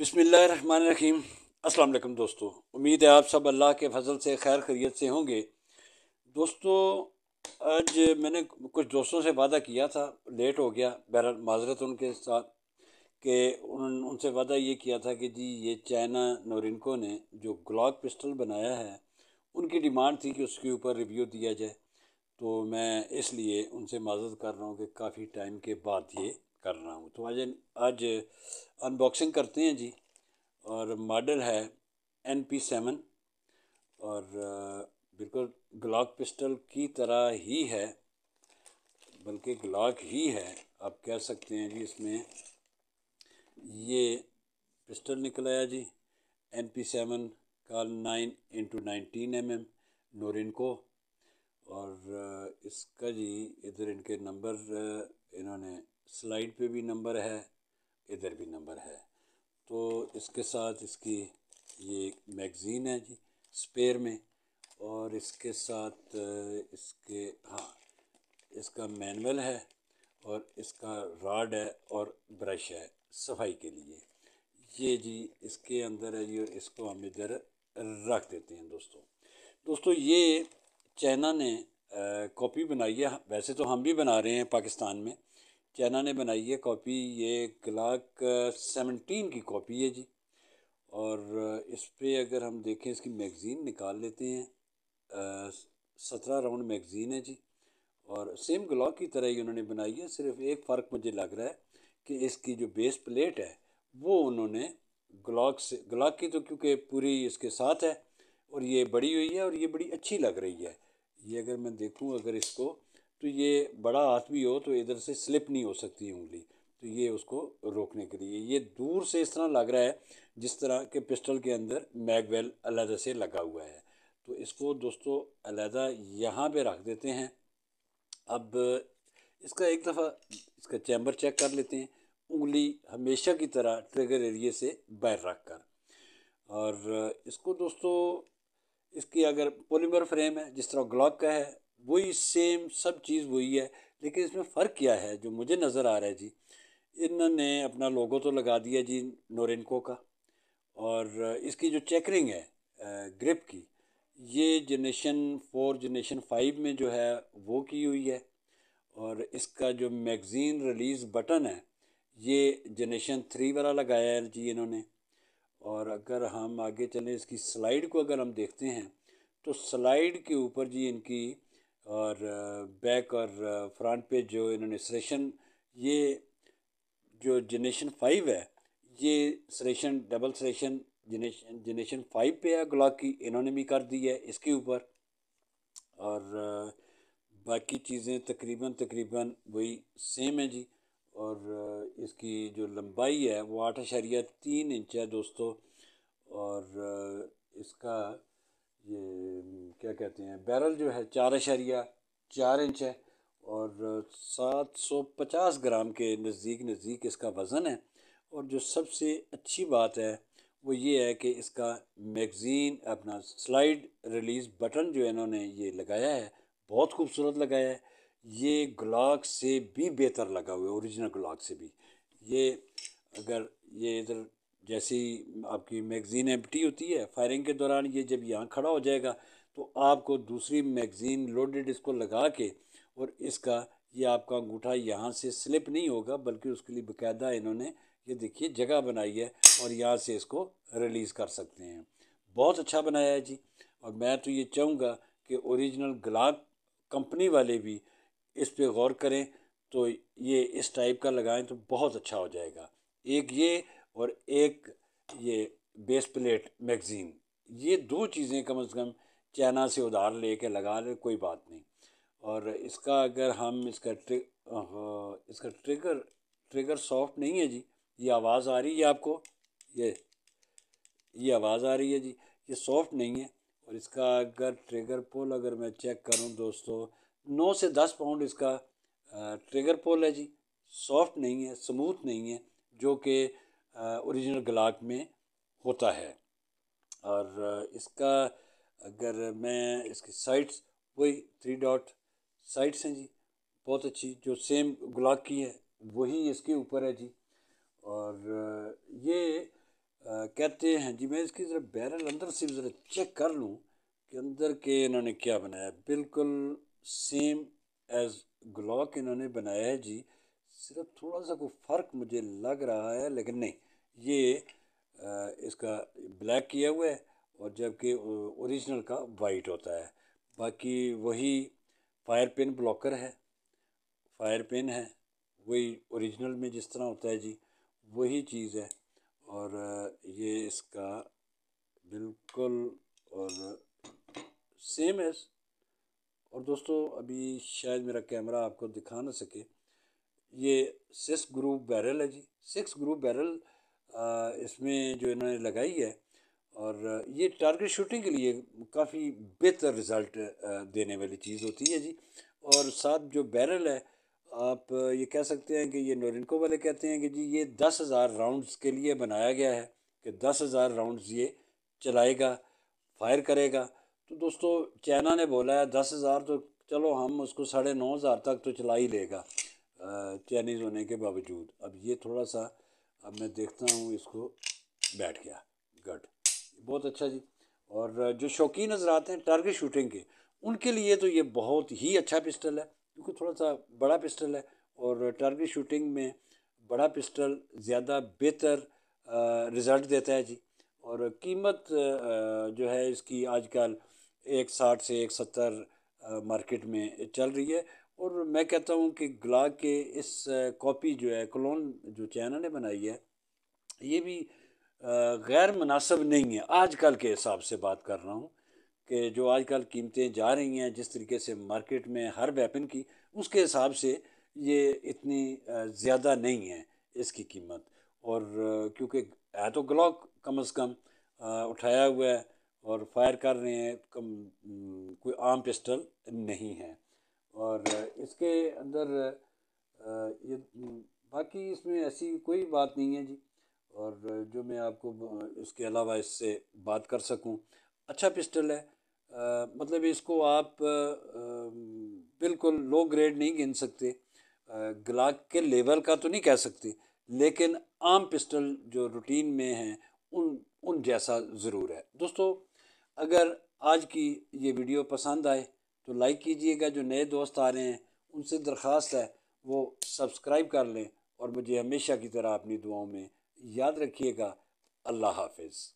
बिसमीम अस्सलाम दोस्तों उम्मीद है आप सब अल्लाह के फजल से खैर खरीत से होंगे दोस्तों आज मैंने कुछ दोस्तों से वादा किया था लेट हो गया बहर माजरत उनके साथ कि उन उनसे वादा ये किया था कि जी ये चाइना नोरिनको ने जो ग्लॉक पिस्टल बनाया है उनकी डिमांड थी कि उसके ऊपर रिव्यू दिया जाए तो मैं इसलिए उनसे माजद कर रहा हूँ कि काफ़ी टाइम के बाद ये कर रहा हूँ तो आज आज अनबॉक्सिंग करते हैं जी और मॉडल है एन पी सेवन और बिल्कुल ग्लाक पिस्टल की तरह ही है बल्कि ग्लाक ही है आप कह सकते हैं जी इसमें ये पिस्टल निकलाया जी एन पी सेवन का nine into nineteen M M Norinco और इसका जी इधर इनके नंबर इन्होंने स्लाइड पे भी नंबर है इधर भी नंबर है तो इसके साथ इसकी ये मैगज़ीन है जी स्पेयर में और इसके साथ इसके हाँ इसका मैनुअल है और इसका राड है और ब्रश है सफाई के लिए ये जी इसके अंदर है ये और इसको हम इधर रख देते हैं दोस्तों दोस्तों ये चाइना ने कॉपी बनाई है वैसे तो हम भी बना रहे हैं पाकिस्तान में चाइना ने बनाई है कॉपी ये क्लाक सेवनटीन की कॉपी है जी और इस पर अगर हम देखें इसकी मैगज़ीन निकाल लेते हैं सत्रह राउंड मैगज़ीन है जी और सेम ग्लॉक की तरह ही उन्होंने बनाई है सिर्फ एक फ़र्क मुझे लग रहा है कि इसकी जो बेस प्लेट है वो उन्होंने ग्लाक से ग्लॉक की तो क्योंकि पूरी इसके साथ है और ये बड़ी हुई है और ये बड़ी अच्छी लग रही है ये अगर मैं देखूँ अगर इसको तो ये बड़ा हाथ भी हो तो इधर से स्लिप नहीं हो सकती उंगली तो ये उसको रोकने के लिए ये दूर से इस तरह लग रहा है जिस तरह के पिस्टल के अंदर मैगवेल अलहदा से लगा हुआ है तो इसको दोस्तों अलहदा यहाँ पे रख देते हैं अब इसका एक दफ़ा इसका चैम्बर चेक कर लेते हैं उंगली हमेशा की तरह ट्रिगर एरिए से बाहर रख कर और इसको दोस्तों इसकी अगर पोलीमर फ्रेम है जिस तरह ग्लॉक का है वही सेम सब चीज़ वही है लेकिन इसमें फ़र्क क्या है जो मुझे नज़र आ रहा है जी इन्होंने अपना लोगो तो लगा दिया जी नोरेनको का और इसकी जो चेकरिंग है ग्रिप की ये जनरेशन फोर जनरेशन फाइव में जो है वो की हुई है और इसका जो मैगज़ीन रिलीज़ बटन है ये जनरेशन थ्री वाला लगाया है जी इन्होंने और अगर हम आगे चलें इसकी स्लाइड को अगर हम देखते हैं तो स्लाइड के ऊपर जी इनकी और बैक और फ्रंट पे जो इन्होंने सलेशन ये जो जनरेशन फाइव है ये सलेशन डबल सलेशन जनरेशन जनरेशन फाइव पे है ग्लॉक की इन्होंने भी कर दी है इसके ऊपर और बाकी चीज़ें तकरीबन तकरीबन वही सेम है जी और इसकी जो लंबाई है वो आठ अशारिया तीन इंच है दोस्तों और इसका ये क्या कहते हैं बैरल जो है चार अशारिया चार इंच है और सात सौ पचास ग्राम के नज़दीक नज़दीक इसका वज़न है और जो सबसे अच्छी बात है वो ये है कि इसका मैगज़ीन अपना स्लाइड रिलीज़ बटन जो इन्होंने ये लगाया है बहुत खूबसूरत लगाया है ये ग्लाक से भी बेहतर लगा हुआ है ओरिजिनल ग्लाक से भी ये अगर ये इधर जैसी आपकी मैगज़ीन एम्प्टी होती है फायरिंग के दौरान ये जब यहाँ खड़ा हो जाएगा तो आपको दूसरी मैगज़ीन लोडेड इसको लगा के और इसका ये आपका अंगूठा यहाँ से स्लिप नहीं होगा बल्कि उसके लिए बाकायदा इन्होंने ये देखिए जगह बनाई है और यहाँ से इसको रिलीज़ कर सकते हैं बहुत अच्छा बनाया है जी और मैं तो ये चाहूँगा कि ओरिजिनल ग्लाक कंपनी वाले भी इस पर गौर करें तो ये इस टाइप का लगाएं तो बहुत अच्छा हो जाएगा एक ये और एक ये बेस प्लेट मैगज़ीन ये दो चीज़ें कम अज़ कम चाइना से उधार ले कर लगा ले कोई बात नहीं और इसका अगर हम इसका ट्रि इसका ट्रिगर ट्रिगर सॉफ्ट नहीं है जी ये आवाज़ आ रही है आपको ये ये आवाज़ आ रही है जी ये सॉफ्ट नहीं है और इसका अगर ट्रिगर पुल अगर मैं चेक करूं दोस्तों नौ से दस पाउंड इसका ट्रिगर पोल है जी सॉफ्ट नहीं है स्मूथ नहीं है जो कि ओरिजिनल ग्लाक में होता है और इसका अगर मैं इसकी साइड्स वही थ्री डॉट साइड्स हैं जी बहुत अच्छी जो सेम गुलाब की है वही इसके ऊपर है जी और ये कहते हैं जी मैं इसकी ज़रा बैरल अंदर से ज़रा चेक कर लूँ कि अंदर के इन्होंने क्या बनाया बिल्कुल सेम एज ग्लॉक इन्होंने बनाया है जी सिर्फ थोड़ा सा कोई फ़र्क मुझे लग रहा है लेकिन नहीं ये आ, इसका ब्लैक किया हुआ है और जबकि ओरिजिनल का वाइट होता है बाकी वही फायर पेन ब्लॉकर है फायर पेन है वही ओरिजिनल में जिस तरह होता है जी वही चीज़ है और ये इसका बिल्कुल और सेम है और दोस्तों अभी शायद मेरा कैमरा आपको दिखा ना सके ये सिक्स ग्रुप बैरल है जी सिक्स ग्रुप बैरल इसमें जो इन्होंने लगाई है और ये टारगेट शूटिंग के लिए काफ़ी बेहतर रिज़ल्ट देने वाली चीज़ होती है जी और साथ जो बैरल है आप ये कह सकते हैं कि ये नोरिनको वाले कहते हैं कि जी ये दस हज़ार राउंडस के लिए बनाया गया है कि दस हज़ार राउंडस ये चलाएगा फायर करेगा तो दोस्तों चाइना ने बोला है दस हज़ार तो चलो हम उसको साढ़े नौ हज़ार तक तो चला ही लेगा चाइनीज़ होने के बावजूद अब ये थोड़ा सा अब मैं देखता हूँ इसको बैठ गया गट बहुत अच्छा जी और जो शौकीन नज़र आते हैं टारगेट शूटिंग के उनके लिए तो ये बहुत ही अच्छा पिस्टल है क्योंकि थोड़ा सा बड़ा पिस्टल है और टारगेट शूटिंग में बड़ा पिस्टल ज़्यादा बेहतर रिज़ल्ट देता है जी और कीमत जो है इसकी आजकल एक साठ से एक सत्तर मार्केट में चल रही है और मैं कहता हूँ कि ग्ला के इस कॉपी जो है क्लोन जो चाइना ने बनाई है ये भी गैर मुनासब नहीं है आजकल के हिसाब से बात कर रहा हूँ कि जो आजकल कीमतें जा रही हैं जिस तरीके से मार्केट में हर वेपन की उसके हिसाब से ये इतनी ज़्यादा नहीं है इसकी कीमत और क्योंकि है तो ग्लॉक कम अज़ कम उठाया हुआ है और फायर कर रहे हैं कम कोई आम पिस्टल नहीं है और इसके अंदर ये बाकी इसमें ऐसी कोई बात नहीं है जी और जो मैं आपको इसके अलावा इससे बात कर सकूं अच्छा पिस्टल है आ, मतलब इसको आप बिल्कुल लो ग्रेड नहीं गिन सकते ग्लाक के लेवल का तो नहीं कह सकते लेकिन आम पिस्टल जो रूटीन में हैं उन उन जैसा ज़रूर है दोस्तों अगर आज की ये वीडियो पसंद आए तो लाइक कीजिएगा जो नए दोस्त आ रहे हैं उनसे दरख्वास्त है वो सब्सक्राइब कर लें और मुझे हमेशा की तरह अपनी दुआओं में याद रखिएगा अल्लाह हाफिज़